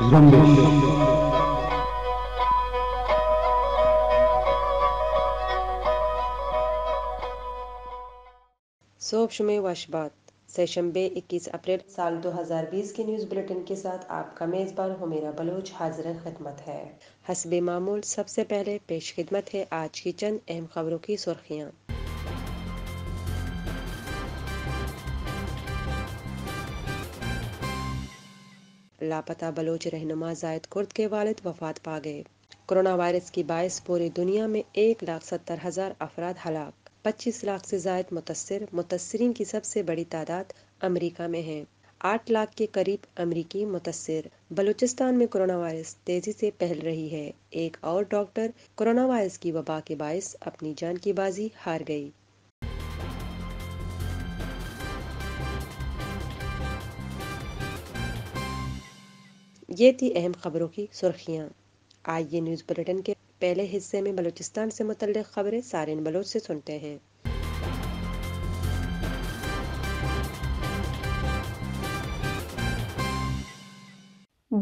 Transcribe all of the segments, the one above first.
रमेश सोब शुमे वशबात सेशंबे 21 अप्रैल साल 2020 के न्यूज़ बुलेटिन के साथ आपका मेज़बान हुमेरा बलोच हाजिर खदमत है हसब मामूल सबसे पहले पेश खिदमत है आज की चंद अहम खबरों की सुर्खियाँ लापता बलोच रहनुमा जायद कुर्द के वालिद वफात पा गए कोरोना वायरस की बायस पूरी दुनिया में एक लाख सत्तर हज़ार अफराद हलाक पच्चीस लाख से जायद मुतासर मुतासरीन की सबसे बड़ी तादाद अमरीका में है आठ लाख के करीब अमरीकी मुतासर बलूचिस्तान में कोरोना वायरस तेजी से फैल रही है एक और डॉक्टर कोरोना वायरस की वबा के बायस अपनी जान की बाजी हार गई ये थी अहम खबरों की सुर्खियाँ आइए न्यूज़ बुलेटिन के पहले हिस्से में बलूचिस्तान से मुतल खबरें सारे बलोच से सुनते हैं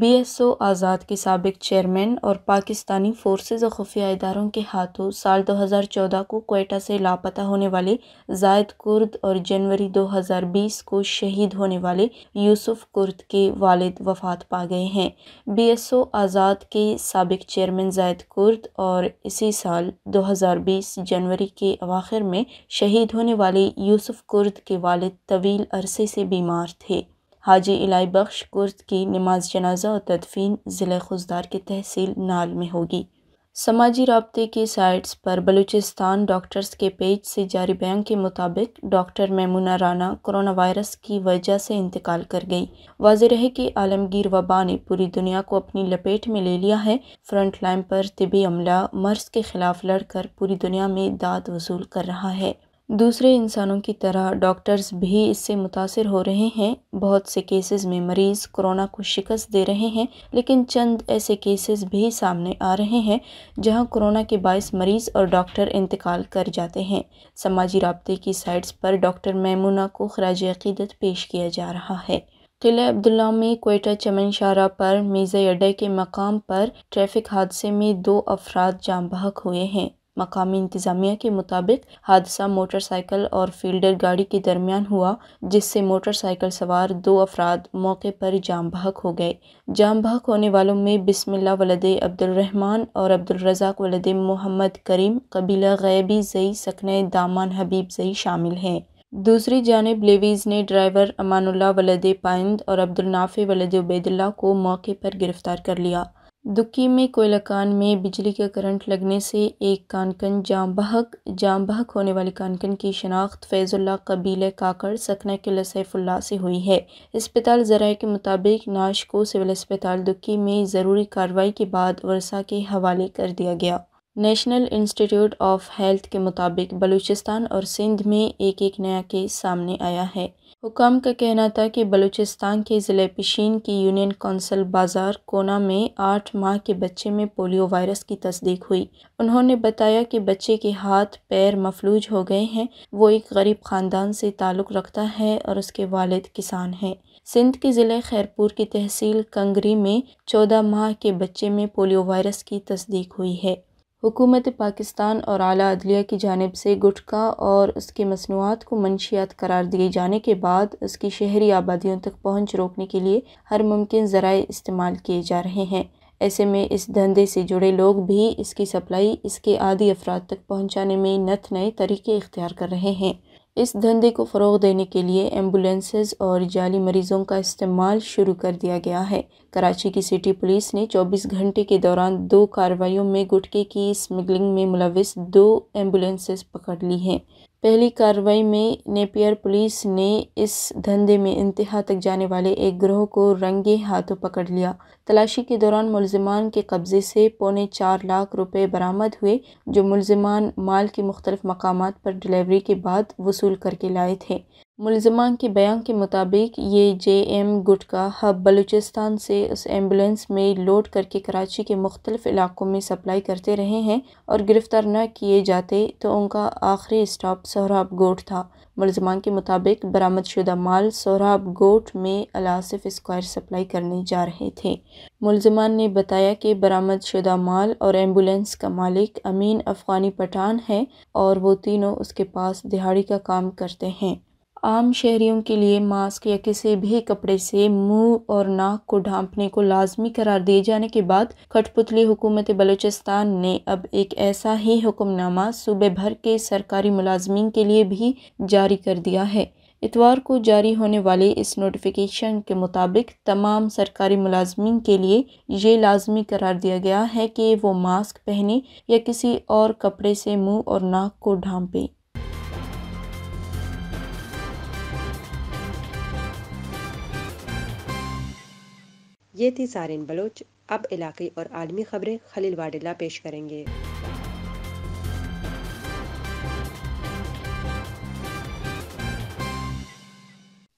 बी एस ओ आज़ाद के सबक चेयरमैन और पाकिस्तानी फोर्सेज और खुफिया इदारों के हाथों साल 2014 को कोयटा से लापता होने वाले जायद कुर्द और जनवरी 2020 को शहीद होने वाले यूसुफ कुर्द के वालिद वफात पा गए हैं बी एस ओ आज़ाद के सबक चेयरमैन जायद कुर्द और इसी साल 2020 जनवरी के अवाखिर में शहीद होने वाले यूसुफ कुर्द के वालद तवील अरसे से बीमार थे हाजी इलाई बख्श कुर्द की नमाज जनाजा और तदफीन ज़िले खुजदार की तहसील नाल में होगी समाजी रबते की साइट्स पर बलूचिस्तान डॉक्टर्स के पेज से जारी बयान के मुताबिक doctor Memuna Rana corona virus की वजह से इंतकाल कर गई वाज रहे कि आलमगीर वबा ने पूरी दुनिया को अपनी लपेट में ले लिया है फ्रंट लाइन पर तबी अमला मर्ज के खिलाफ लड़कर पूरी दुनिया में दाद वसूल कर रहा है दूसरे इंसानों की तरह डॉक्टर्स भी इससे मुतासर हो रहे हैं बहुत से केसेस में मरीज़ कोरोना को शिकस्त दे रहे हैं लेकिन चंद ऐसे केसेस भी सामने आ रहे हैं जहां कोरोना के बायस मरीज़ और डॉक्टर इंतकाल कर जाते हैं समाजी रबते की साइट्स पर डॉक्टर मैमुना को खराज अकीदत पेश किया जा रहा है किले अब्दुल्ला में कोयटा चमन शाहरा पर मेज़ अड्डे के मकाम पर ट्रैफिक हादसे में दो अफराद जाम बहक हुए हैं मकामी इंतज़ामिया के मुताबिक हादसा मोटरसाइकिल और फील्डर गाड़ी के दरमियान हुआ जिससे मोटरसाइकिल सवार दो अफराद मौके पर जाम बहक हो गए जाम बहक होने वालों में बिस्मिल्ला वलद अब्दुलरहमान और अब्दुलरजाक वलद मोहम्मद करीम कबीला गैबी जई सकन दामान हबीब जई शामिल हैं दूसरी जानब लेवीज़ ने ड्राइवर अमानुल्ला वलद पाइंद और अब्दुलनाफ़े वलद उबैदुल्ला को मौके पर गिरफ़्तार कर लिया दुक्की में कोयला कान में बिजली का करंट लगने से एक कानकन जाम बहक जाम बहक होने वाली कानकन की शनाख्त फैज़ुल्ला कबीले काकड़ सकना के लसैफुल्ला से हुई है अस्पताल ज़रा के मुताबिक नाश को सिविल अस्पताल दुक्की में ज़रूरी कार्रवाई के बाद वर्षा के हवाले कर दिया गया नेशनल इंस्टीट्यूट ऑफ हेल्थ के मुताबिक बलूचिस्तान और सिंध में एक एक नया केस सामने आया है हुकाम का कहना था कि बलूचिस्तान के ज़िले पिशीन की यूनियन कौंसल बाजार कोना में आठ माह के बच्चे में पोलियो वायरस की तस्दीक हुई उन्होंने बताया कि बच्चे के हाथ पैर मफलूज हो गए हैं वो एक गरीब ख़ानदान से ताल्लुक़ रखता है और उसके वालिद किसान हैं सिंध के ज़िले खैरपुर की तहसील कंगरी में चौदह माह के बच्चे में पोलियो वायरस की तस्दीक हुई है हुकूमत पाकिस्तान और अली अदलिया की जानब से गुटखा और उसके मसनूआत को मनशियात करार दिए जाने के बाद उसकी शहरी आबादियों तक पहुँच रोकने के लिए हर मुमकिन ज़राए इस्तेमाल किए जा रहे हैं ऐसे में इस धंधे से जुड़े लोग भी इसकी सप्लाई इसके आदि अफराद तक पहुँचाने में नत नए तरीके इख्तियार कर रहे हैं इस धंधे को फ़रोग देने के लिए एम्बुलेंसेज और जाली मरीज़ों का इस्तेमाल शुरू कर दिया गया है कराची की सिटी पुलिस ने 24 घंटे के दौरान दो कार्रवाइयों में गुटके की स्मगलिंग में मुलविस दो एम्बुलेंसेस पकड़ ली हैं पहली कार्रवाई में नेपियर पुलिस ने इस धंधे में इंतहा तक जाने वाले एक ग्रोह को रंगे हाथों पकड़ लिया तलाशी के दौरान मुलजमान के कब्जे से पौने चार लाख रुपए बरामद हुए जो मुलजमान माल के मुख्तलिफ मकाम पर डिलीवरी के बाद वसूल करके लाए थे मुलज़मान के बयान के मुताबिक ये जे एम गुट का हब बलूचिस्तान से उस एम्बुलेंस में लोड करके कराची के मुख्तलिफ इलाकों में सप्लाई करते रहे हैं और गिरफ़्तार न किए जाते तो उनका आखिरी स्टॉप सोहराब गोट था मुलजमान के मुताबिक बरामद शुदा माल सोहराब गोट में अलासिफ स्क्वायर सप्लाई करने जा रहे थे मुलजमान ने बताया कि बरामद शुदा माल और एम्बुलेंस का मालिक अमीन अफ़गानी पठान है और वो तीनों उसके पास दिहाड़ी का काम करते हैं आम शहरीों के लिए मास्क या किसी भी कपड़े से मुंह और नाक को ढांपने को लाजमी करार दिए जाने के बाद कठपुतली हुकूमत बलूचिस्तान ने अब एक ऐसा ही हुक्मनामा सूबे भर के सरकारी मुलाजमीन के लिए भी जारी कर दिया है इतवार को जारी होने वाले इस नोटिफिकेशन के मुताबिक तमाम सरकारी मुलाजमीन के लिए ये लाजमी करार दिया गया है कि वो मास्क पहने या किसी और कपड़े से मुंह और नाक को ढांपें ये थी सारिन बलोच अब इलाके और आलमी खबरें खलील वाडिला पेश करेंगे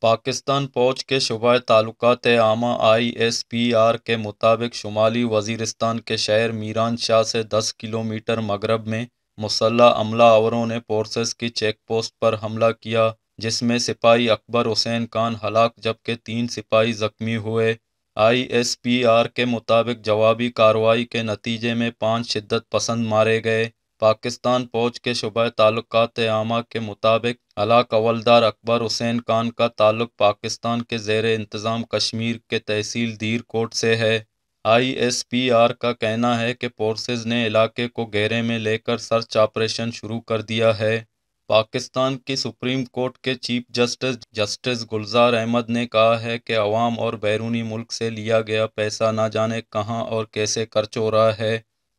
पाकिस्तान फौज के शुबा ताल्लुकात आमा आई एस पी आर के मुताबिक शुमाली वजीरस्तान के शहर मीरान शाह से दस किलोमीटर मगरब में मुसल अमला आवरों ने फोर्सेस की चेक पोस्ट पर हमला किया जिसमें सिपाही अकबर हुसैन खान हलाक जबकि तीन सिपाही जख्मी हुए आईएसपीआर के मुताबिक जवाबी कार्रवाई के नतीजे में पाँच शिद्दत पसंद मारे गए पाकिस्तान फौज के शुबह ताल्लुकात आमा के मुताबिक हलाक अवलदार अकबर हुसैन खान का ताल्लुक पाकिस्तान के जेर इंतज़ाम कश्मीर के तहसील दीर कोट से है आईएसपीआर का कहना है कि फोर्सेज ने इलाके को घेरे में लेकर सर्च ऑपरेशन शुरू कर दिया है पाकिस्तान की सुप्रीम कोर्ट के chief justice justice Gulzar Ahmed ने कहा है कि अवाम और बैरूनी मुल्क से लिया गया पैसा ना जाने कहां और कैसे खर्च हो रहा है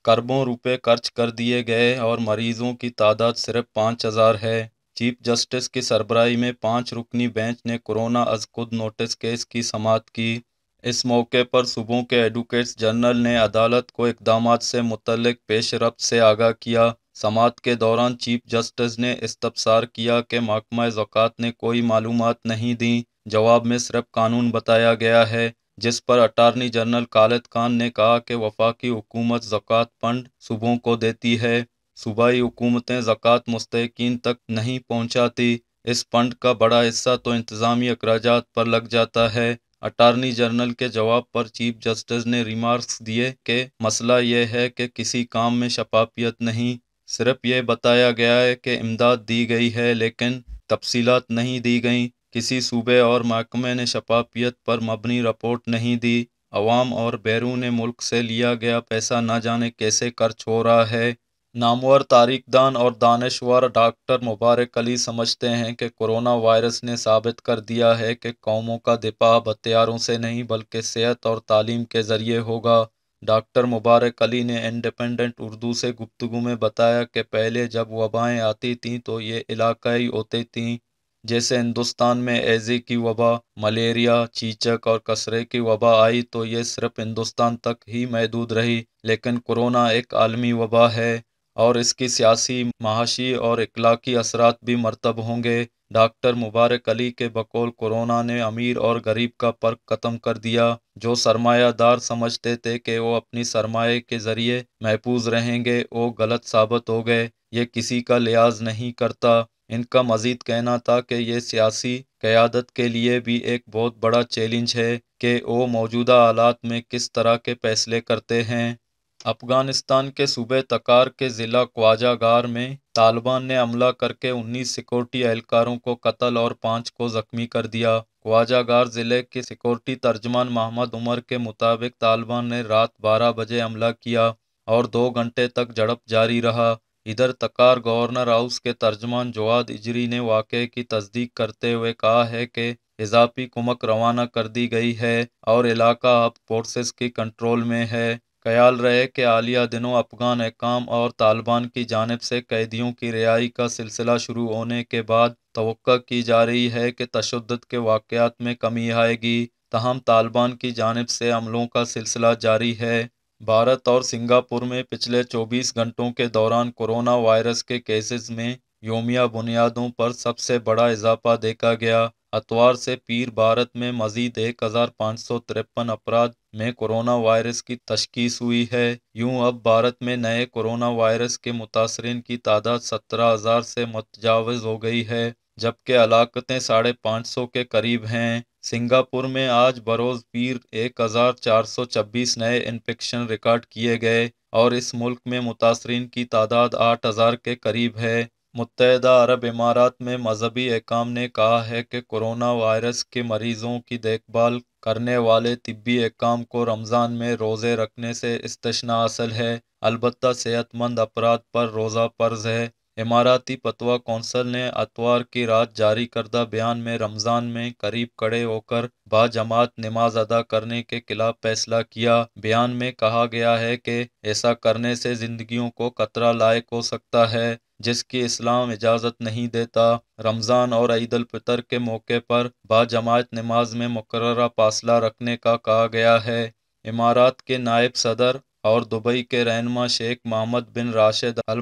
खरबों रुपए खर्च कर दिए गए और मरीजों की तादाद सिर्फ पाँच हज़ार है चीफ जस्टिस की सरबराही में पाँच रुकनी बेंच ने कोरोना अज खुद नोटिस केस की समात की इस मौके पर सुबह के एडवोकेट्स जनरल ने अदालत को इकदाम से मुतलक पेश रफ्त से आगाह किया समात के दौरान चीफ जस्टिस ने इस्तफसार किया कि महकमा जक़ात ने कोई मालूम नहीं दी जवाब में सिर्फ कानून बताया गया है जिस पर अटारनी जनरल कालिद खान ने कहा कि वफाकी हुकूमत जक़ात फंड सूबों को देती है सूबाई हुकूमतें जक़ात मुस्तकिन तक नहीं पहुँचाती इस फंड का बड़ा हिस्सा तो इंतज़ामी अखराज पर लग जाता है अटारनी जनरल के जवाब पर चीफ जस्टिस ने रिमार्क्स दिए कि मसला यह है कि किसी काम में शफाफियत नहीं सिर्फ ये बताया गया है कि इमदाद दी गई है लेकिन तफसीत नहीं दी गई किसी सूबे और महकमे ने शफाफियत पर मबनी रिपोर्ट नहीं दी अवाम और बैरून मुल्क से लिया गया पैसा ना जाने कैसे खर्च हो रहा है नामवर तारीखदान और दानश्वर डॉक्टर मुबारक अली समझते हैं कि कोरोना वायरस ने साबित कर दिया है कि कौमों का दिपा हथियारों से नहीं बल्कि सेहत और तालीम के ज़रिए होगा डॉक्टर मुबारक अली ने इंडिपेंडेंट उर्दू से गुप्तगु में बताया कि पहले जब वबाएँ आती थीं तो ये इलाकई होती थीं जैसे हिंदुस्तान में एजे की वबा मलेरिया चीचक और कसरे की वबा आई तो ये सिर्फ हिंदुस्तान तक ही महदूद रही लेकिन कोरोना एक आलमी वबा है और इसकी सियासी महाशी और इखलाकी असरात भी मरतब होंगे डॉक्टर मुबारक अली के बकौल कोरोना ने अमीर और गरीब का फर्क ख़त्म कर दिया जो सरमायादार समझते थे कि वो अपनी सरमाए के ज़रिए महफूज रहेंगे वो गलत साबित हो गए ये किसी का लिहाज नहीं करता इनका मजीद कहना था कि ये सियासी क़्यादत के लिए भी एक बहुत बड़ा चैलेंज है कि वो मौजूदा हालात में किस तरह के फैसले करते हैं अफगानिस्तान के सूबे तकार के ज़िला क्वाजागार में तालिबान ने हमला करके 19 सिक्योरिटी एहलकारों को कत्ल और पाँच को ज़ख्मी कर दिया क्वाजागार ज़िले के सिक्योरिटी तर्जमान मोहम्मद उमर के मुताबिक तालिबान ने रात 12 बजे हमला किया और दो घंटे तक झड़प जारी रहा इधर तकार गवर्नर हाउस के तर्जमान जवाद इजरी ने वाक़े की तस्दीक करते हुए कहा है कि इजाफी कुमक रवाना कर दी गई है और इलाका अब फोर्सेस के कंट्रोल में है ख्याल रहे कि आलिया दिनों अफगान हकाम और तालिबान की जानब से कैदियों की रिहाई का सिलसिला शुरू होने के बाद तो की जा रही है कि तशद के वाकत में कमी आएगी तहम तालिबान की जानब से हमलों का सिलसिला जारी है भारत और सिंगापुर में पिछले 24 घंटों के दौरान कोरोना वायरस के केसेस में योमिया बुनियादों पर सबसे बड़ा इजाफा देखा गया अतवार से पीर भारत में मजीद एक हज़ार पाँच सौ तिरपन अपराध में कोरोना वायरस की तशखीस हुई है यूं अब भारत में नए कोरोना वायरस के मुतासरीन की तादाद सत्रह हज़ार से मतजावज हो गई है जबकि अलाकतें साढ़े पाँच सौ के करीब हैं सिंगापुर में आज बरोज़ पीर एक हज़ार चार सौ छब्बीस नए इन्फेक्शन रिकॉर्ड किए गए और इस मुल्क में मुतासरीन की तादाद आठ हज़ार के करीब है मुतहदा अरब इमारात में मजहबी अहकाम ने कहा है कि कोरोना वायरस के मरीज़ों की देखभाल करने वाले तिब्बी एकाम को रमज़ान में रोज़े रखने से इस्तना असल है अलबत् सेहतमंद अपराध पर रोज़ा फर्ज है इमाराती पतवा कौंसल ने अतवार की रात जारी करदा बयान में रमज़ान में करीब खड़े होकर बाजमात नमाज अदा करने के खिलाफ फैसला किया बयान में कहा गया है कि ऐसा करने से जिंदगियों को खतरा लायक हो सकता है जिसकी इस्लाम इजाज़त नहीं देता रमज़ान और ईदालफ़ितर के मौके पर बाजमात नमाज में मुकर फासला रखने का कहा गया है इमारात के नायब सदर और दुबई के रहनमा शेख मोहम्मद बिन राशिद अल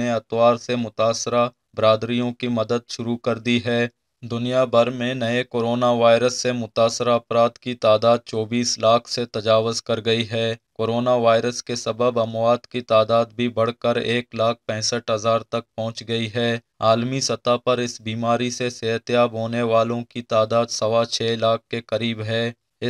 ने अतवार से मुतासरा बरदरीों की मदद शुरू कर दी है दुनिया भर में नए कोरोना वायरस से मुतासर अफराद की तादाद 24 लाख से तजावज़ कर गई है कोरोना वायरस के सबब अमवात की तादाद भी बढ़कर एक लाख पैंसठ हज़ार तक पहुंच गई है आलमी सतह पर इस बीमारी से सेहतियाब होने वालों की तादाद सवा छः लाख के करीब है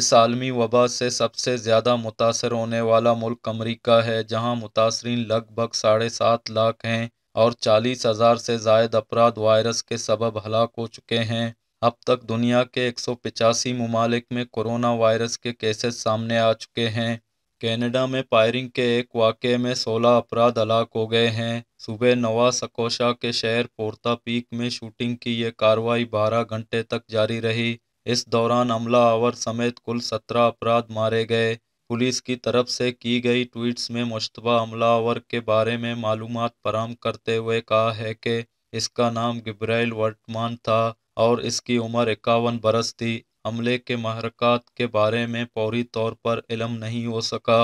इस आलमी वबा से सबसे ज़्यादा मुतासर होने वाला मुल्क अमरीका है जहाँ मुतासरी लगभग साढ़े सात लाख हैं और चालीस हज़ार से जायद अपराध वायरस के सबब हलाक हो चुके हैं अब तक दुनिया के एक सौ पिचासी ममालिक में कोरोना वायरस के केसेस सामने आ चुके हैं कनाडा में फायरिंग के एक वाक़े में सोलह अपराध हलाक हो गए हैं सुबह नवा सकोशा के शहर पोर्ता पीक में शूटिंग की ये कार्रवाई बारह घंटे तक जारी रही इस दौरान अमला आवर समेत कुल सत्रह अपराध मारे गए पुलिस की तरफ से की गई ट्वीट्स में मुशतबा हमलावर के बारे में मालूम फराम करते हुए कहा है कि इसका नाम गिब्राइल वर्तमान था और इसकी उम्र इक्यावन बरस थी हमले के महरक़ात के बारे में फौरी तौर पर इलम नहीं हो सका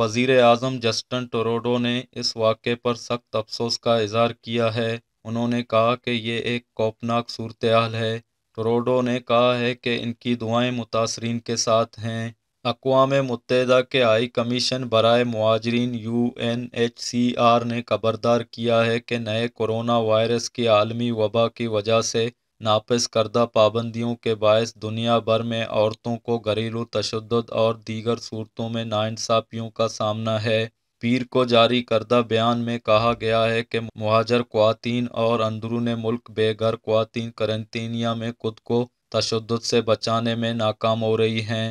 वजीर अजम जस्टन टोरोडो ने इस वाक़े पर सख्त अफसोस का इजहार किया है उन्होंने कहा कि ये एक खौफनाक सूरत हाल है टोरोडो ने कहा है कि इनकी दुआएं मुतासरीन के साथ हैं अकवा मुतहदा के हाई कमीशन बरए मुआजरीन U N H C R ने खबरदार किया है कि नए कोरोना वायरस की आलमी वबा की वजह से नापस करदा पाबंदियों के बायस दुनिया भर में औरतों को घरेलू तशद और दीगर सूरतों में नाइंसाफ़ियों का सामना है पीर को जारी करदा बयान में कहा गया है कि महाजर खुवान और अंदरून मुल्क बेघर खुवान करंतनिया में खुद को तशद से बचाने में नाकाम हो रही हैं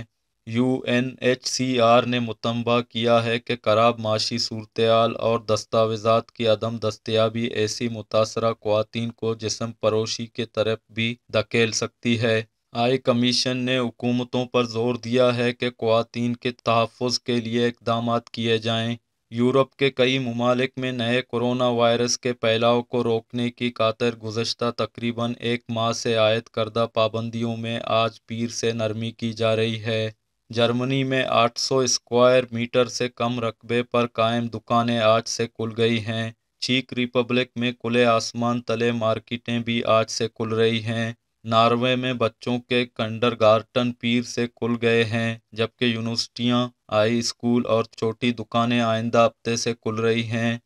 U N H C R ने मुतबा किया है कि खराब माशी सूरतयाल और दस्तावेज़ा की अदम दस्तियाबी ऐसी मुतासर खुवान को जिसम परोशी के तरफ भी धकेल सकती है आई कमीशन ने हुकूमतों पर जोर दिया है कि खुवान के तहफ़ के लिए इकदाम किए जाएँ यूरोप के कई ममालिक में नए कोरोना वायरस के फैलाव को रोकने की कातर गुजशत तकरीबन एक माह से आयद करदा पाबंदियों में आज पीर से नरमी की जा रही है जर्मनी में 800 स्क्वायर मीटर से कम रकबे पर कायम दुकानें आज से खुल गई हैं चीक रिपब्लिक में खुले आसमान तले मार्केटें भी आज से खुल रही हैं नॉर्वे में बच्चों के कंडर गार्टन पीर से खुल गए हैं जबकि यूनिवर्सिटियां हाई स्कूल और छोटी दुकानें आइंदा हफ्ते से खुल रही हैं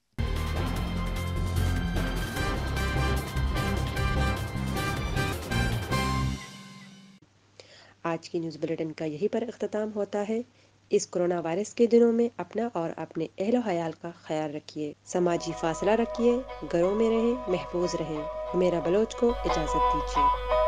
आज की न्यूज़ बुलेटिन का यही पर अख्ताम होता है इस कोरोना वायरस के दिनों में अपना और अपने अहलो हयाल का ख्याल रखिए समाजी फासला रखिए घरों में रहें महफूज रहें मेरा बलोच को इजाज़त दीजिए